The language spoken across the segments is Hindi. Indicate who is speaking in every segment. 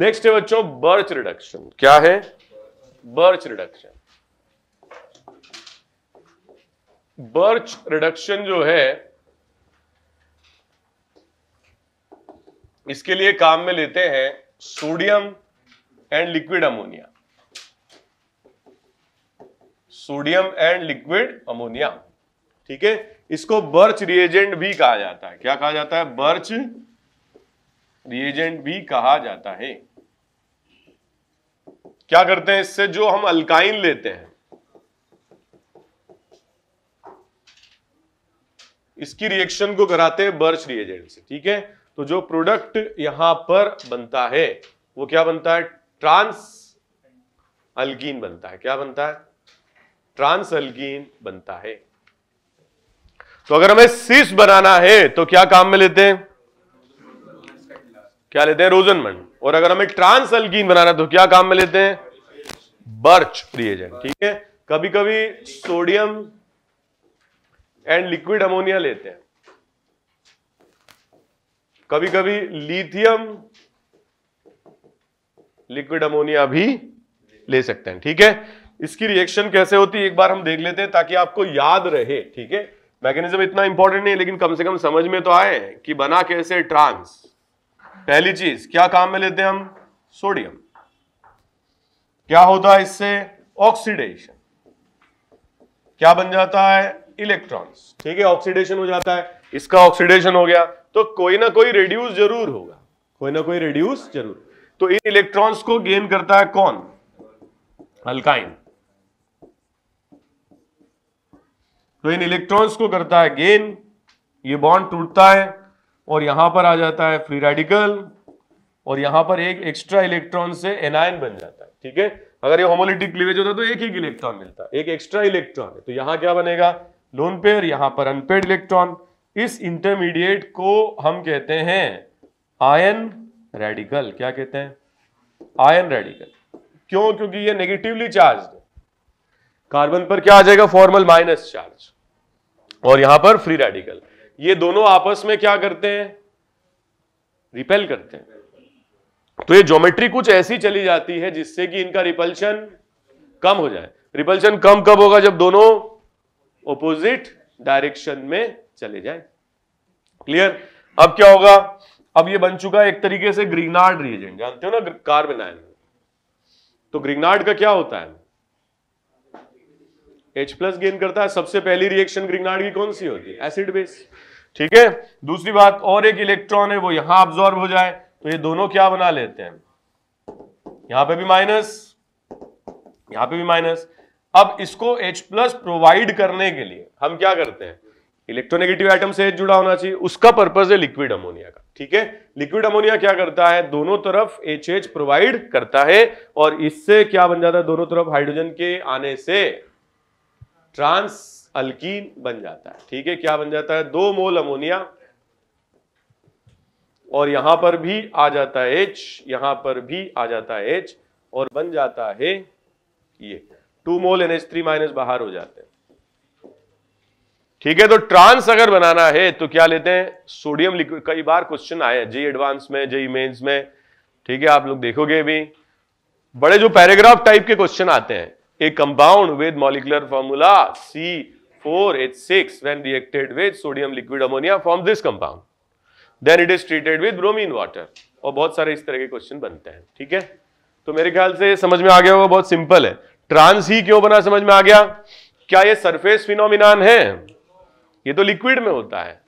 Speaker 1: नेक्स्ट है बच्चों बर्च रिडक्शन क्या है बर्च रिडक्शन बर्च रिडक्शन जो है इसके लिए काम में लेते हैं sodium and liquid ammonia sodium and liquid ammonia ठीक है इसको बर्च रिएजेंट भी कहा जाता है क्या कहा जाता है बर्च रिएजेंट भी कहा जाता है क्या करते हैं इससे जो हम अल्काइन लेते हैं इसकी रिएक्शन को कराते हैं बर्च रिएजेंट से ठीक है तो जो प्रोडक्ट यहां पर बनता है वो क्या बनता है ट्रांस अल्कीन बनता है क्या बनता है ट्रांस अल्कीन बनता है तो अगर हमें सीस बनाना है तो क्या काम में लेते हैं क्या लेते हैं रोजनमंड और अगर हमें ट्रांस अल्कीन बनाना तो क्या काम में लेते हैं बर्च रिएजेंट ठीक है कभी कभी सोडियम एंड लिक्विड अमोनिया लेते हैं कभी कभी लिथियम लिक्विड अमोनिया भी ले सकते हैं ठीक है इसकी रिएक्शन कैसे होती है एक बार हम देख लेते हैं ताकि आपको याद रहे ठीक है मैकेनिज्म इतना इंपॉर्टेंट नहीं है लेकिन कम से कम समझ में तो आए कि बना कैसे ट्रांस पहली चीज क्या काम में लेते हैं हम सोडियम क्या होता है इससे ऑक्सीडेशन क्या बन जाता है इलेक्ट्रॉन्स ठीक है ऑक्सीडेशन हो जाता है इसका ऑक्सीडेशन हो गया तो कोई ना कोई रिड्यूस जरूर होगा कोई ना कोई रिड्यूस जरूर तो इन इलेक्ट्रॉन्स को गेन करता है कौन अल्काइन तो इन इलेक्ट्रॉन्स को करता है गेन ये बॉन्ड टूटता है और यहां पर आ जाता है फ्री रेडिकल और यहां पर एक एक्स्ट्रा इलेक्ट्रॉन से एनायन बन जाता है ठीक है अगर ये होमोलिटिक क्लीवेज होता है तो एक ही इलेक्ट्रॉन मिलता है एक एक्स्ट्रा इलेक्ट्रॉन है तो यहां क्या बनेगा लोन पेयर यहां पर अनपेड इलेक्ट्रॉन इस इंटरमीडिएट को हम कहते हैं आयन रेडिकल क्या कहते हैं आयन रेडिकल क्यों क्योंकि ये नेगेटिवली चार्ज है कार्बन पर क्या आ जाएगा फॉर्मल माइनस चार्ज और यहां पर फ्री रेडिकल ये दोनों आपस में क्या करते हैं रिपेल करते हैं तो ये ज्योमेट्री कुछ ऐसी चली जाती है जिससे कि इनका रिपल्शन कम हो जाए रिपल्शन कम कब होगा जब दोनों ओपोजिट डायरेक्शन में चले जाए क्लियर अब क्या होगा अब ये बन चुका एक तरीके से ग्रीनार्ड रिएजेंट जानते हो ना आयन तो ग्रीनार्ड का क्या होता है H प्लस गेन करता है सबसे पहली रिएक्शन ग्रिगनार्ड की कौन सी होती है एसिड बेस ठीक है दूसरी बात और एक इलेक्ट्रॉन है वो यहां ऑब्जॉर्ब हो जाए तो ये दोनों क्या बना लेते हैं यहां पे भी माइनस यहां पे भी माइनस अब इसको H प्लस प्रोवाइड करने के लिए हम क्या करते हैं इलेक्ट्रोनेगेटिव आइटम से जुड़ा होना चाहिए उसका पर्पज है लिक्विड अमोनिया का ठीक है लिक्विड अमोनिया क्या करता है दोनों तरफ एच प्रोवाइड करता है और इससे क्या बन जाता है दोनों तरफ हाइड्रोजन के आने से ट्रांस अल्कीन बन जाता है ठीक है क्या बन जाता है दो मोल अमोनिया और यहां पर भी आ जाता है एच यहां पर भी आ जाता है एच और बन जाता है ये two mole N H three minus बाहर हो जाते हैं ठीक है तो ट्रांस अगर बनाना है तो क्या लेते हैं सोडियम लिक्विड कई बार क्वेश्चन आए जी एडवांस में जी मेन्स में ठीक है आप लोग देखोगे भी बड़े जो पैराग्राफ टाइप के क्वेश्चन आते हैं a compound with molecular formula C4H6 when reacted with sodium liquid ammonia forms this compound. Then it is treated with bromine water. और बहुत सारे इस तरह के क्वेश्चन बनते हैं ठीक है तो मेरे ख्याल से समझ में आ गया होगा बहुत सिंपल है ट्रांस ही क्यों बना समझ में आ गया क्या ये सरफेस फिनोमिनान है ये तो लिक्विड में होता है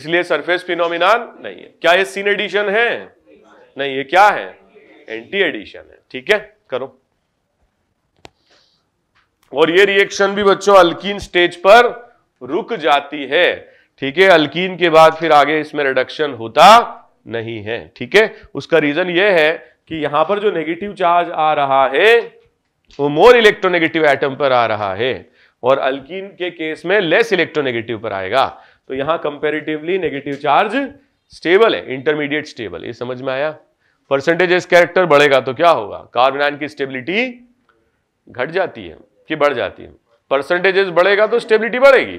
Speaker 1: इसलिए सरफेस फिनोमिनान नहीं है क्या ये सीन एडिशन है नहीं ये क्या है एंटी एडिशन है ठीक है करो और ये रिएक्शन भी बच्चों अल्किन स्टेज पर रुक जाती है ठीक है अल्किन के बाद फिर आगे इसमें रिडक्शन होता नहीं है ठीक है उसका रीजन यह है कि यहां पर जो नेगेटिव चार्ज आ रहा है वो मोर इलेक्ट्रोनेगेटिव एटम पर आ रहा है और अल्किन के केस में लेस इलेक्ट्रोनेगेटिव पर आएगा तो यहां कंपेरेटिवली नेगेटिव चार्ज स्टेबल है इंटरमीडिएट स्टेबल ये समझ में आया परसेंटेज इस कैरेक्टर बढ़ेगा तो क्या होगा कार्बन की स्टेबिलिटी घट जाती है कि बढ़ जाती है परसेंटेजेस बढ़ेगा तो स्टेबिलिटी बढ़ेगी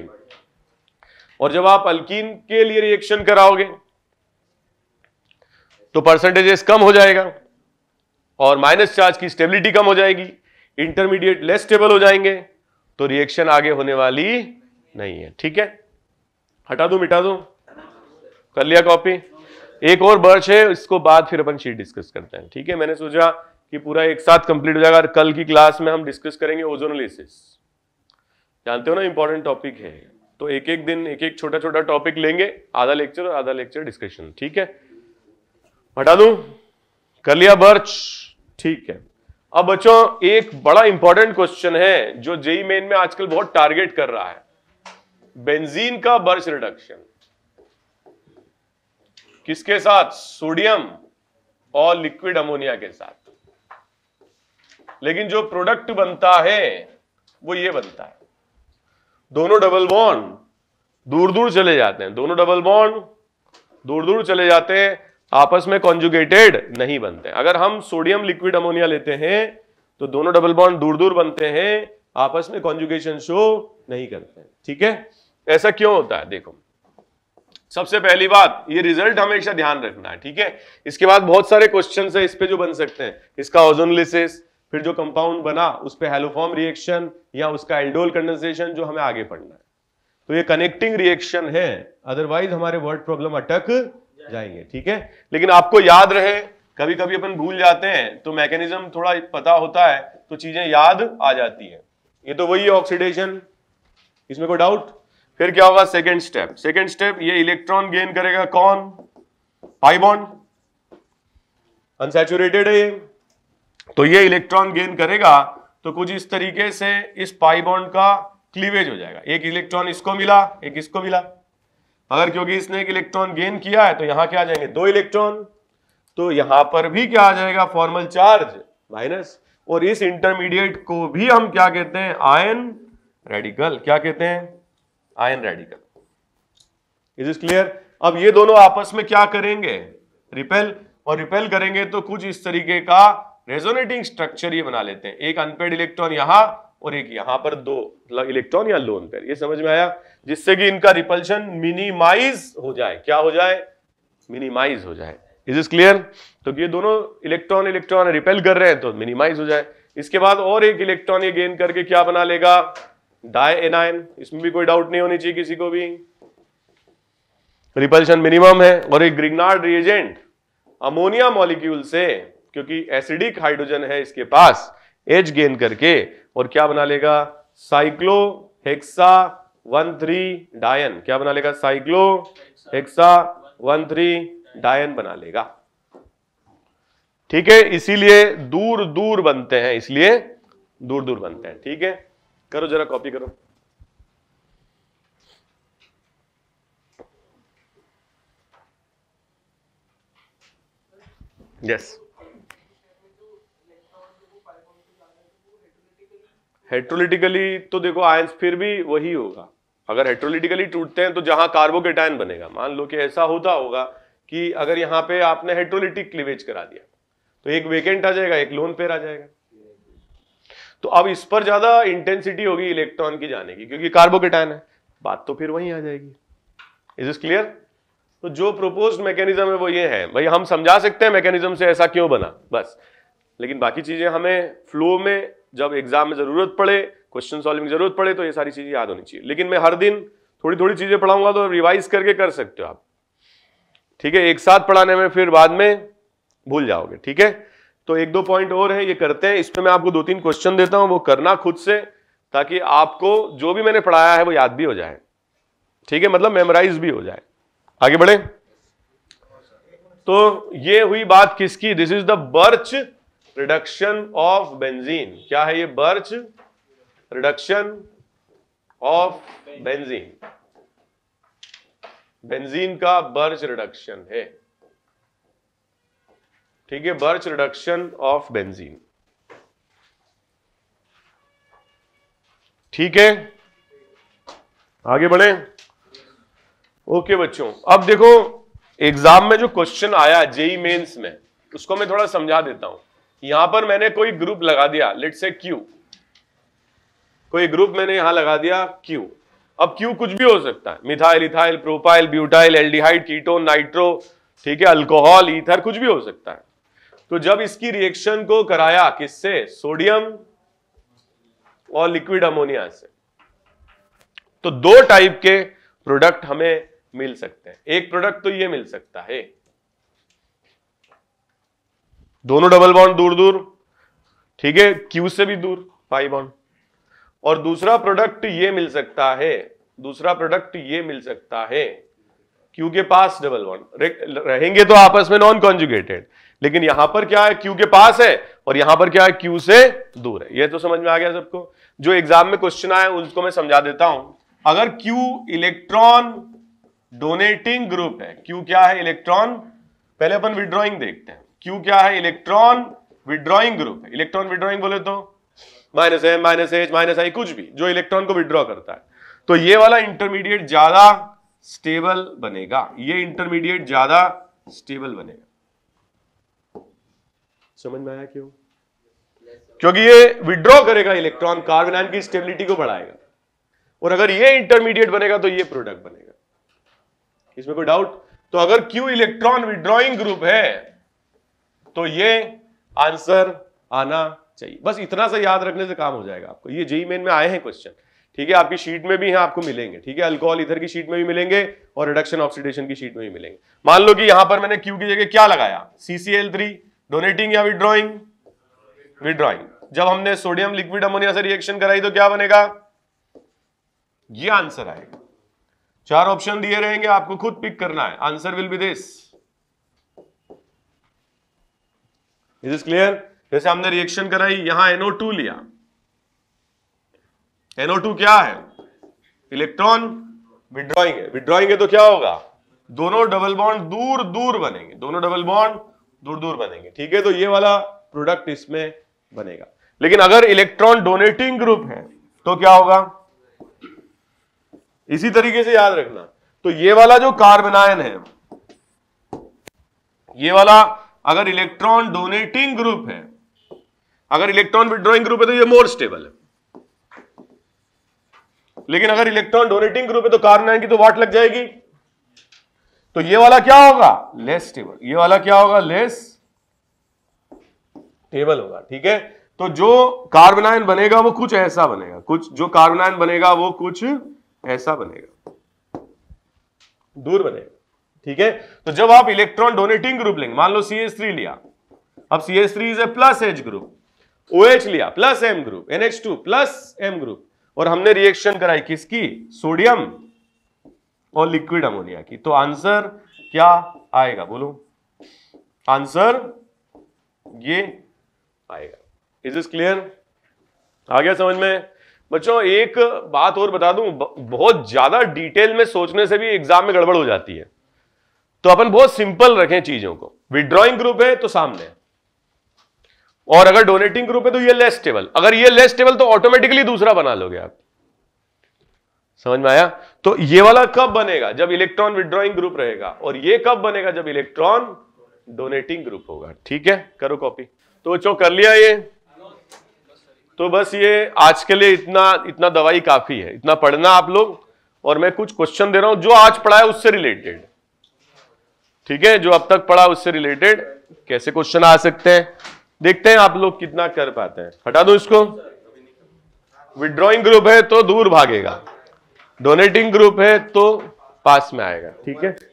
Speaker 1: और जब आप अल्किन के लिए रिएक्शन कराओगे तो परसेंटेजेस कम हो जाएगा और माइनस चार्ज की स्टेबिलिटी कम हो जाएगी इंटरमीडिएट लेस स्टेबल हो जाएंगे तो रिएक्शन आगे होने वाली नहीं है ठीक है हटा दो मिटा दो कर लिया कॉपी एक और बर्च है इसको बाद फिर अपन शीट डिस्कस करते हैं ठीक है मैंने सोचा कि पूरा एक साथ कंप्लीट हो जाएगा और कल की क्लास में हम डिस्कस करेंगे ओजोनोलिसिस जानते हो ना इंपॉर्टेंट टॉपिक है तो एक एक दिन एक एक छोटा छोटा टॉपिक लेंगे आधा लेक्चर और आधा लेक्चर डिस्कशन ठीक है हटा दू कर लिया बर्च ठीक है अब बच्चों एक बड़ा इंपॉर्टेंट क्वेश्चन है जो जेई मेन e में आजकल बहुत टारगेट कर रहा है बेंजीन का बर्च रिडक्शन किसके साथ सोडियम और लिक्विड अमोनिया के साथ लेकिन जो प्रोडक्ट बनता है वो ये बनता है दोनों डबल बॉन्ड दूर दूर चले जाते हैं दोनों डबल बॉन्ड दूर दूर चले जाते हैं आपस में कॉन्जुगेटेड नहीं बनते अगर हम सोडियम लिक्विड अमोनिया लेते हैं तो दोनों डबल बॉन्ड दूर दूर बनते हैं आपस में कॉन्जुगेशन शो नहीं करते ठीक है ऐसा क्यों होता है देखो सबसे पहली बात ये रिजल्ट हमेशा ध्यान रखना है ठीक है इसके बाद बहुत सारे क्वेश्चन है इस पे जो बन सकते हैं इसका ओजोनलिसिस फिर जो कंपाउंड बना उस पर हेलोफॉर्म रिएक्शन या उसका एल्डोल कंडेंसेशन जो हमें आगे पढ़ना है तो ये कनेक्टिंग रिएक्शन है अदरवाइज हमारे वर्ड प्रॉब्लम अटक जाएंगे ठीक है लेकिन आपको याद रहे कभी कभी अपन भूल जाते हैं तो मैकेनिज्म थोड़ा पता होता है तो चीजें याद आ जाती है ये तो वही है ऑक्सीडेशन इसमें कोई डाउट फिर क्या होगा सेकेंड स्टेप सेकेंड स्टेप ये इलेक्ट्रॉन गेन करेगा कौन पाइबॉन्ड अनसेचुरेटेड है ये तो ये इलेक्ट्रॉन गेन करेगा तो कुछ इस तरीके से इस पाई बॉन्ड का क्लीवेज हो जाएगा एक इलेक्ट्रॉन इसको मिला एक इसको मिला अगर क्योंकि इसने एक इलेक्ट्रॉन गेन किया है तो यहां क्या आ जाएंगे दो इलेक्ट्रॉन तो यहां पर भी क्या आ जाएगा फॉर्मल चार्ज माइनस और इस इंटरमीडिएट को भी हम क्या कहते हैं आयन रेडिकल क्या कहते हैं ion radical is is clear अब ये दोनों आपस में क्या करेंगे रिपेल और रिपेल करेंगे तो कुछ इस तरीके का रेजोनेटिंग स्ट्रक्चर ये बना लेते हैं एक अनपेड इलेक्ट्रॉन यहां और एक यहां पर दो इलेक्ट्रॉन मतलब या लोन पेयर ये समझ में आया जिससे कि इनका रिपल्शन मिनिमाइज हो जाए क्या हो जाए मिनिमाइज हो जाए इज इज क्लियर तो ये दोनों इलेक्ट्रॉन इलेक्ट्रॉन रिपेल कर रहे हैं तो मिनिमाइज हो जाए इसके बाद और एक इलेक्ट्रॉन ये गेन करके क्या बना लेगा डाई एनायन इसमें भी कोई डाउट नहीं होनी चाहिए किसी को भी रिपल्शन मिनिमम है और एक ग्रिगनार्ड रिएजेंट अमोनिया मॉलिक्यूल से क्योंकि एसिडिक हाइड्रोजन है इसके पास एज गेन करके और क्या बना लेगा साइक्लो हेक्सा वन थ्री डायन क्या बना लेगा साइक्लो हेक्सा वन थ्री डायन बना लेगा ठीक है इसीलिए दूर दूर बनते हैं इसलिए दूर दूर बनते हैं ठीक है करो जरा कॉपी करो यस yes. हेट्रोलिटिकली तो देखो आयंस फिर भी वही होगा अगर हेट्रोलिटिकली टूटते हैं तो जहां कार्बोकेटाइन बनेगा मान लो कि ऐसा होता होगा कि अगर यहां पे आपने हेट्रोलिटिक क्लिवेज करा दिया तो एक वेकेंट आ जाएगा एक लोन पेयर आ जाएगा तो अब इस पर ज्यादा इंटेंसिटी होगी इलेक्ट्रॉन की जाने की क्योंकि कार्बोकेटाइन है बात तो फिर वही आ जाएगी इज इज क्लियर तो जो प्रोपोज मैकेनिज्म है वो ये है भाई हम समझा सकते हैं मैकेनिज्म से ऐसा क्यों बना बस लेकिन बाकी चीजें हमें फ्लो में जब एग्जाम में ज़रूरत पड़े क्वेश्चन सॉल्विंग ज़रूरत पड़े तो ये सारी चीज़ें याद होनी चाहिए लेकिन मैं हर दिन थोड़ी थोड़ी चीज़ें पढ़ाऊंगा तो रिवाइज करके कर सकते हो आप ठीक है एक साथ पढ़ाने में फिर बाद में भूल जाओगे ठीक है तो एक दो पॉइंट और है ये करते हैं इसमें मैं आपको दो तीन क्वेश्चन देता हूं वो करना खुद से ताकि आपको जो भी मैंने पढ़ाया है वो याद भी हो जाए ठीक है मतलब मेमोराइज भी हो जाए आगे बढ़े तो ये हुई बात किसकी this is the Birch reduction of benzene क्या है ये Birch reduction of benzene benzene का बर्च रिडक्शन है ठीक है बर्च रिडक्शन ऑफ बेंजीन ठीक है आगे बढ़े ओके बच्चों अब देखो एग्जाम में जो क्वेश्चन आया जेई मेंस में उसको मैं थोड़ा समझा देता हूं यहां पर मैंने कोई ग्रुप लगा दिया लेट से क्यू कोई ग्रुप मैंने यहां लगा दिया क्यू अब क्यू कुछ भी हो सकता है methyl ethyl propyl butyl aldehyde ketone nitro ठीक है अल्कोहल ईथर कुछ भी हो सकता है तो जब इसकी रिएक्शन को कराया किससे सोडियम और लिक्विड अमोनिया से तो दो टाइप के प्रोडक्ट हमें मिल सकते हैं एक प्रोडक्ट तो ये मिल सकता है दोनों डबल बॉन्ड दूर दूर ठीक है क्यू से भी दूर पाई बॉन्ड और दूसरा प्रोडक्ट ये मिल सकता है दूसरा प्रोडक्ट ये मिल सकता है क्यू के पास डबल बॉन्ड रहेंगे तो आपस में नॉन कॉन्जुगेटेड लेकिन यहां पर क्या है क्यू के पास है और यहां पर क्या है क्यू से दूर है यह तो समझ में आ गया सबको जो एग्जाम में क्वेश्चन आए उसको मैं समझा देता हूं अगर क्यू इलेक्ट्रॉन डोनेटिंग ग्रुप है क्यू क्या है इलेक्ट्रॉन पहले अपन विड्रॉइंग देखते हैं क्यू क्या है electron withdrawing group electron withdrawing बोले तो minus M minus H minus I कुछ भी जो इलेक्ट्रॉन को विड्रॉ करता है तो ये वाला इंटरमीडिएट ज्यादा स्टेबल बनेगा ये इंटरमीडिएट ज्यादा स्टेबल बनेगा समझ में आया क्यों क्योंकि ये विड्रॉ करेगा इलेक्ट्रॉन कार्बन आयन की स्टेबिलिटी को बढ़ाएगा और अगर ये इंटरमीडिएट बनेगा तो ये प्रोडक्ट बनेगा इसमें कोई डाउट तो अगर क्यू इलेक्ट्रॉन विड्रॉइंग ग्रुप है तो ये आंसर आना चाहिए बस इतना सा याद रखने से काम हो जाएगा आपको ये जेई मेन में आए हैं क्वेश्चन ठीक है आपकी शीट में भी हैं आपको मिलेंगे ठीक है अल्कोहल इधर की शीट में भी मिलेंगे और रिडक्शन ऑक्सीडेशन की शीट में भी मिलेंगे मान लो कि यहां पर मैंने क्यू की जगह क्या लगाया सीसीएल थ्री डोनेटिंग या विड्रॉइंग विड्रॉइंग जब हमने सोडियम लिक्विड अमोनिया से रिएक्शन कराई तो क्या बनेगा ये आंसर आएगा चार ऑप्शन दिए रहेंगे आपको खुद पिक करना है answer will be this is is clear जैसे हमने रिएक्शन कराई यहां टू लिया टू क्या है इलेक्ट्रॉन विड्रॉइंग है विड्रॉइंग है तो क्या होगा दोनों डबल बॉन्ड दूर दूर बनेंगे दोनों डबल बॉन्ड दूर दूर बनेंगे ठीक है तो ये वाला प्रोडक्ट इसमें बनेगा लेकिन अगर इलेक्ट्रॉन डोनेटिंग ग्रुप है तो क्या होगा इसी तरीके से याद रखना तो ये वाला जो आयन है ये वाला अगर इलेक्ट्रॉन डोनेटिंग ग्रुप है अगर इलेक्ट्रॉन विड्रॉइंग ग्रुप है तो ये मोर स्टेबल है लेकिन अगर इलेक्ट्रॉन डोनेटिंग ग्रुप है तो कार्बन आएगी की तो वाट लग जाएगी तो ये वाला क्या होगा लेस स्टेबल ये वाला क्या होगा लेस स्टेबल होगा ठीक है तो जो कार्बन आयन बनेगा वो कुछ ऐसा बनेगा कुछ जो कार्बन आयन बनेगा वो कुछ ऐसा बनेगा दूर बनेगा ठीक है तो जब आप इलेक्ट्रॉन डोनेटिंग ग्रुप लेंगे मान लो सी लिया अब C S three is A plus H group O H लिया plus M group NH two plus M group और हमने रिएक्शन कराई किसकी सोडियम और लिक्विड अमोनिया की तो आंसर क्या आएगा बोलो आंसर ये आएगा इज इज क्लियर आ गया समझ में बच्चों एक बात और बता दूं बहुत ज्यादा डिटेल में सोचने से भी एग्जाम में गड़बड़ हो जाती है तो अपन बहुत सिंपल रखें चीजों को विड्रॉइंग ग्रुप है तो सामने और अगर डोनेटिंग ग्रुप है तो ये लेस टेबल अगर ये लेस टेबल तो ऑटोमेटिकली दूसरा बना लोगे आप समझ में आया तो ये वाला कब बनेगा जब इलेक्ट्रॉन विड्रॉइंग ग्रुप रहेगा और ये कब बनेगा जब इलेक्ट्रॉन डोनेटिंग ग्रुप होगा ठीक है करो कॉपी तो चो कर लिया ये तो बस ये आज के लिए इतना इतना दवाई काफी है इतना पढ़ना आप लोग और मैं कुछ क्वेश्चन दे रहा हूं जो आज पढ़ा है उससे रिलेटेड ठीक है जो अब तक पढ़ा उससे रिलेटेड कैसे क्वेश्चन आ सकते हैं देखते हैं आप लोग कितना कर पाते हैं हटा दो इसको विड्रॉइंग ग्रुप है तो दूर भागेगा डोनेटिंग ग्रुप है तो पास में आएगा ठीक है